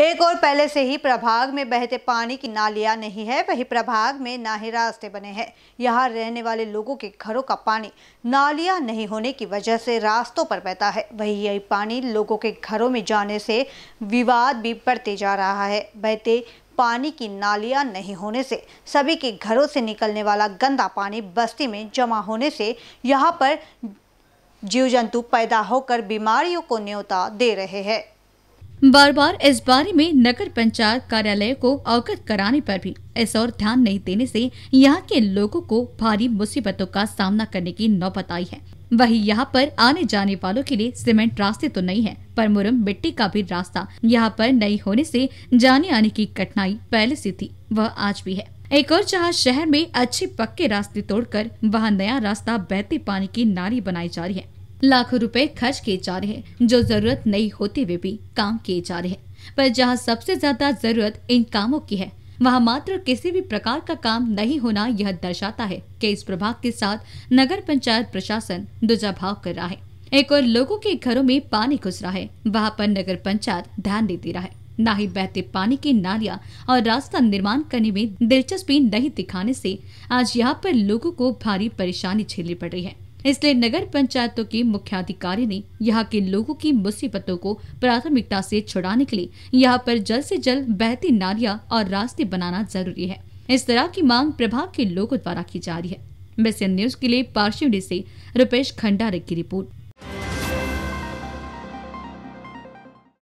एक और पहले से ही प्रभाग में बहते पानी की नालियां नहीं है वही प्रभाग में ना ही रास्ते बने हैं यहाँ रहने वाले लोगों के घरों का पानी नालियां नहीं होने की वजह से रास्तों पर बहता है वही यही पानी लोगों के घरों में जाने से विवाद भी बढ़ते जा रहा है बहते पानी की नालियां नहीं होने से सभी के घरों से निकलने वाला गंदा पानी बस्ती में जमा होने से यहाँ पर जीव जंतु पैदा होकर बीमारियों को न्योता दे रहे हैं बार बार इस बारे में नगर पंचायत कार्यालय को अवगत कराने पर भी इस और ध्यान नहीं देने से यहाँ के लोगों को भारी मुसीबतों का सामना करने की नौबत आई है वहीं यहाँ पर आने जाने वालों के लिए सीमेंट रास्ते तो नहीं है पर मुरम मिट्टी का भी रास्ता यहाँ पर नहीं होने से जाने आने की कठिनाई पहले से थी वह आज भी है एक और जहाँ शहर में अच्छे पक्के रास्ते तोड़कर वहाँ नया रास्ता बहते पानी की नारी बनाई जा रही है लाखों रुपए खर्च किए जा रहे हैं जो जरूरत नहीं होते हुए भी काम किए जा रहे हैं पर जहाँ सबसे ज्यादा जरूरत इन कामों की है वहाँ मात्र किसी भी प्रकार का काम नहीं होना यह दर्शाता है कि इस प्रभाग के साथ नगर पंचायत प्रशासन भाव कर रहा है एक और लोगों के घरों में पानी घुस रहा है वहाँ पर नगर पंचायत ध्यान नहीं दे रहा है न ही बहते पानी की नालियाँ और रास्ता निर्माण करने में दिलचस्पी नहीं दिखाने से आज यहाँ पर लोगों को भारी परेशानी झेलनी पड़ रही है इसलिए नगर पंचायतों के मुख्याधिकारी ने यहाँ के लोगों की मुसीबतों को प्राथमिकता से छुड़ाने के लिए यहाँ पर जल्द से जल्द बहती नालियाँ और रास्ते बनाना जरूरी है इस तरह की मांग प्रभाग के लोगों द्वारा की जा रही है बेसियन न्यूज के लिए पार्शिवडी से रुपेश खंडारे की रिपोर्ट